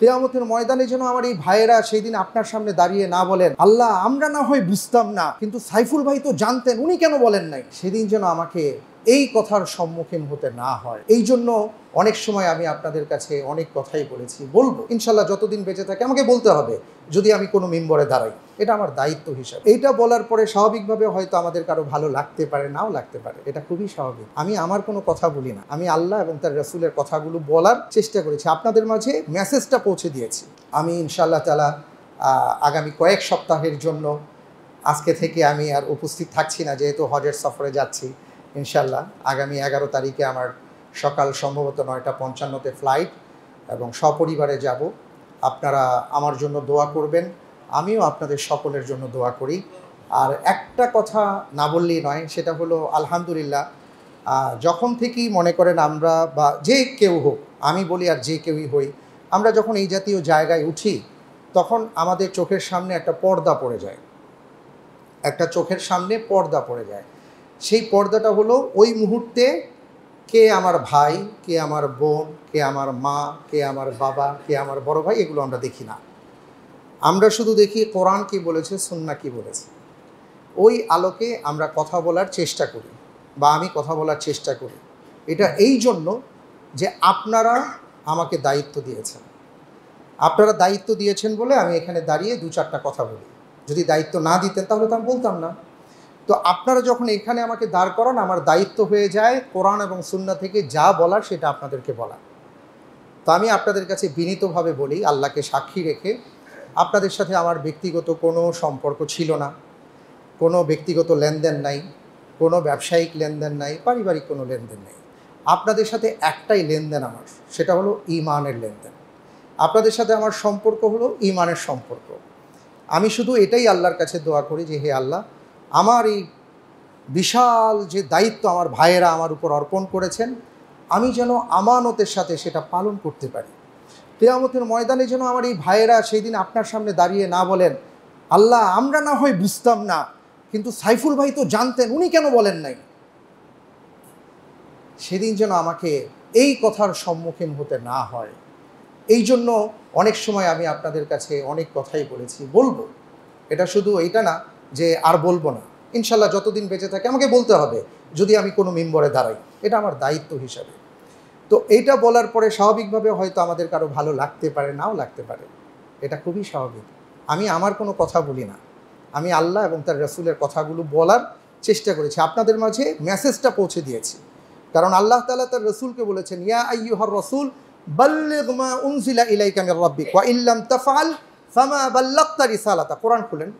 কেয়ামতের ময়দানে যেন আমার এই ভাইয়েরা সেই দিন আপনার সামনে দাঁড়িয়ে না বলেন আল্লাহ আমরা না হয় বুঝতাম না কিন্তু সাইফুল ভাই তো জানতেন উনি কেন বলেন নাই সেদিন যেন আমাকে এই কথার সম্মুখীন হতে না হয় এই জন্য অনেক সময় আমি আপনাদের কাছে অনেক কথাই বলেছি বলবো ইনশাল্লাহ যতদিন বেঁচে থাকে আমাকে বলতে হবে যদি আমি কোনো মেম্বরে দাঁড়াই এটা আমার দায়িত্ব হিসাবে এটা বলার পরে স্বাভাবিকভাবে হয়তো আমাদের কারো ভালো লাগতে পারে নাও লাগতে পারে এটা খুবই স্বাভাবিক আমি আমার কোনো কথা বলি না আমি আল্লাহ এবং তার রসুলের কথাগুলো বলার চেষ্টা করেছি আপনাদের মাঝে মেসেজটা পৌঁছে দিয়েছি আমি ইনশাল্লাহ তালা আগামী কয়েক সপ্তাহের জন্য আজকে থেকে আমি আর উপস্থিত থাকছি না যেহেতু হজের সফরে যাচ্ছি ইনশাল্লাহ আগামী এগারো তারিখে আমার সকাল সম্ভবত নয়টা পঞ্চান্নতে ফ্লাইট এবং সপরিবারে যাব আপনারা আমার জন্য দোয়া করবেন আমিও আপনাদের সকলের জন্য দোয়া করি আর একটা কথা না বললেই নয় সেটা হলো আলহামদুলিল্লাহ যখন থেকেই মনে করেন আমরা বা যে কেউ হোক আমি বলি আর যে কেউই হই আমরা যখন এই জাতীয় জায়গায় উঠি তখন আমাদের চোখের সামনে একটা পর্দা পড়ে যায় একটা চোখের সামনে পর্দা পড়ে যায় সেই পর্দাটা হলো ওই মুহূর্তে কে আমার ভাই কে আমার বোন কে আমার মা কে আমার বাবা কে আমার বড় ভাই এগুলো আমরা দেখি না আমরা শুধু দেখি কোরআন কি বলেছে সুন্না কি বলেছে ওই আলোকে আমরা কথা বলার চেষ্টা করি বা আমি কথা বলার চেষ্টা করি এটা এই জন্য যে আপনারা আমাকে দায়িত্ব দিয়েছেন আপনারা দায়িত্ব দিয়েছেন বলে আমি এখানে দাঁড়িয়ে দু চারটা কথা বলি যদি দায়িত্ব না দিতেন তাহলে তো আমি বলতাম না তো আপনারা যখন এখানে আমাকে দাঁড় করান আমার দায়িত্ব হয়ে যায় কোরআন এবং সুন্না থেকে যা বলার সেটা আপনাদেরকে বলা তো আমি আপনাদের কাছে বিনীতভাবে বলি আল্লাহকে সাক্ষী রেখে আপনাদের সাথে আমার ব্যক্তিগত কোনো সম্পর্ক ছিল না কোনো ব্যক্তিগত লেনদেন নাই কোনো ব্যবসায়িক লেনদেন নাই পারিবারিক কোনো লেনদেন নাই আপনাদের সাথে একটাই লেনদেন আমার সেটা হলো ইমানের লেনদেন আপনাদের সাথে আমার সম্পর্ক হলো ইমানের সম্পর্ক আমি শুধু এটাই আল্লাহর কাছে দোয়া করি যে হে আল্লাহ আমার এই বিশাল যে দায়িত্ব আমার ভাইয়েরা আমার উপর অর্পণ করেছেন আমি যেন আমানতের সাথে সেটা পালন করতে পারি কেয়ামতের ময়দানে যেন আমার এই ভাইয়েরা সেই দিন আপনার সামনে দাঁড়িয়ে না বলেন আল্লাহ আমরা না হয় বুঝতাম না কিন্তু সাইফুল ভাই তো জানতেন উনি কেন বলেন নাই সেদিন যেন আমাকে এই কথার সম্মুখীন হতে না হয় এই জন্য অনেক সময় আমি আপনাদের কাছে অনেক কথাই বলেছি বলবো এটা শুধু এইটা না যে আর বলবো না ইনশাল্লাহ যতদিন বেঁচে থাকে আমাকে বলতে হবে যদি আমি কোনো মেম্বরে দাঁড়াই এটা আমার দায়িত্ব হিসাবে তো এইটা বলার পরে স্বাভাবিকভাবে হয়তো আমাদের কারো ভালো লাগতে পারে নাও লাগতে পারে এটা খুবই স্বাভাবিক আমি আমার কোনো কথা বলি না আমি আল্লাহ এবং তার রসুলের কথাগুলো বলার চেষ্টা করেছি আপনাদের মাঝে মেসেজটা পৌঁছে দিয়েছি কারণ আল্লাহ তালা তার রসুলকে বলেছেন ইয়া হর রসুল বাল্লেগমা উনজিলা ইলাইকামের রব্বিক ওয়া ইল্লাম তাফাল ফামা বাল্লাক্তার ইসালাতা কোরআন খুলেন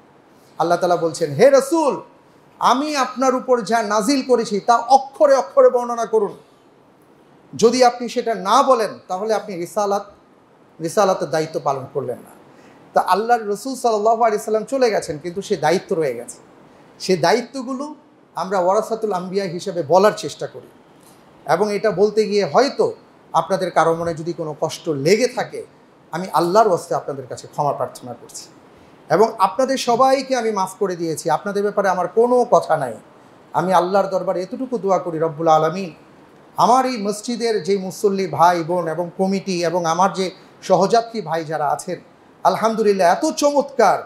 আল্লাহ তালা বলছেন হে রসুল আমি আপনার উপর যা নাজিল করেছি তা অক্ষরে অক্ষরে বর্ণনা করুন যদি আপনি সেটা না বলেন তাহলে আপনি রিসালাত রিসালাতের দায়িত্ব পালন করলেন না তা আল্লাহর রসুল সাল্লাহ আলিয়াল্লাম চলে গেছেন কিন্তু সে দায়িত্ব রয়ে গেছে সে দায়িত্বগুলো আমরা ওয়ারাসাতুল আম্বিয়া হিসেবে বলার চেষ্টা করি এবং এটা বলতে গিয়ে হয়তো আপনাদের কারো মনে যদি কোনো কষ্ট লেগে থাকে আমি আল্লাহর বস্তে আপনাদের কাছে ক্ষমা প্রার্থনা করছি এবং আপনাদের সবাইকে আমি মাফ করে দিয়েছি আপনাদের ব্যাপারে আমার কোনো কথা নাই আমি আল্লাহর দরবারে এতটুকু দোয়া করি রব্বুল আলমী আমার এই মসজিদের যে মুসল্লি ভাই বোন এবং কমিটি এবং আমার যে সহযাত্রী ভাই যারা আছেন আলহামদুলিল্লাহ এত চমৎকার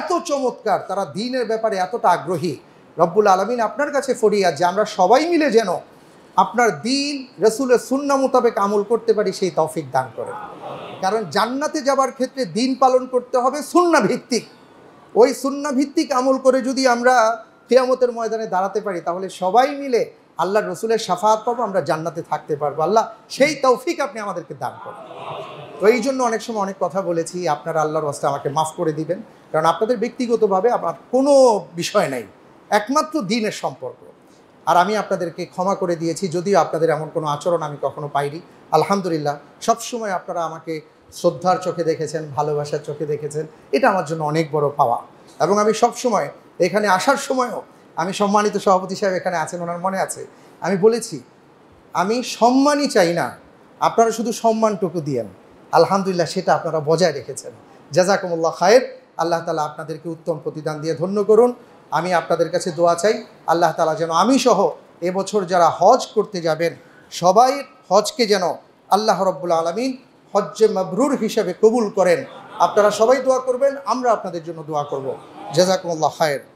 এত চমৎকার তারা দিনের ব্যাপারে এতটা আগ্রহী রব্বুল আলমিন আপনার কাছে ফরিয়া যে আমরা সবাই মিলে যেন আপনার দিন রসুলের সুন্না মোতাবেক আমল করতে পারি সেই তৌফিক দান করেন কারণ জান্নাতে যাবার ক্ষেত্রে দিন পালন করতে হবে শূন্যভিত্তিক ভিত্তিক ওই শূন্যভিত্তিক ভিত্তিক আমল করে যদি আমরা কেয়ামতের ময়দানে দাঁড়াতে পারি তাহলে সবাই মিলে আল্লাহ রসুলের সাফাত পাবো আমরা জান্নাতে থাকতে পারবো আল্লাহ সেই তৌফিক আপনি আমাদেরকে দান করেন তো এই জন্য অনেক সময় অনেক কথা বলেছি আপনারা আল্লাহর রাস্তা আমাকে মাফ করে দিবেন কারণ আপনাদের ব্যক্তিগতভাবে আমার কোনো বিষয় নাই একমাত্র দিনের সম্পর্ক আর আমি আপনাদেরকে ক্ষমা করে দিয়েছি যদিও আপনাদের এমন কোনো আচরণ আমি কখনো পাইনি আলহামদুলিল্লাহ সবসময় আপনারা আমাকে শ্রদ্ধার চোখে দেখেছেন ভালোবাসার চোখে দেখেছেন এটা আমার জন্য অনেক বড় পাওয়া এবং আমি সব সময় এখানে আসার সময়ও আমি সম্মানিত সভাপতি সাহেব এখানে আছেন ওনার মনে আছে আমি বলেছি আমি সম্মানই চাই না আপনারা শুধু সম্মানটুকু দিয়েন আলহামদুলিল্লাহ সেটা আপনারা বজায় রেখেছেন জাজাকুমুল্লাহ খায়ের আল্লাহ তালা আপনাদেরকে উত্তম প্রতিদান দিয়ে ধন্য করুন আমি আপনাদের কাছে দোয়া চাই আল্লাহ তালা যেন আমি সহ এবছর যারা হজ করতে যাবেন সবাই হজকে যেন আল্লাহ রব্বুল আলমিন হজ্জে মাবরুর হিসেবে কবুল করেন আপনারা সবাই দোয়া করবেন আমরা আপনাদের জন্য দোয়া করব জেজাকুল্লাহ খায়ের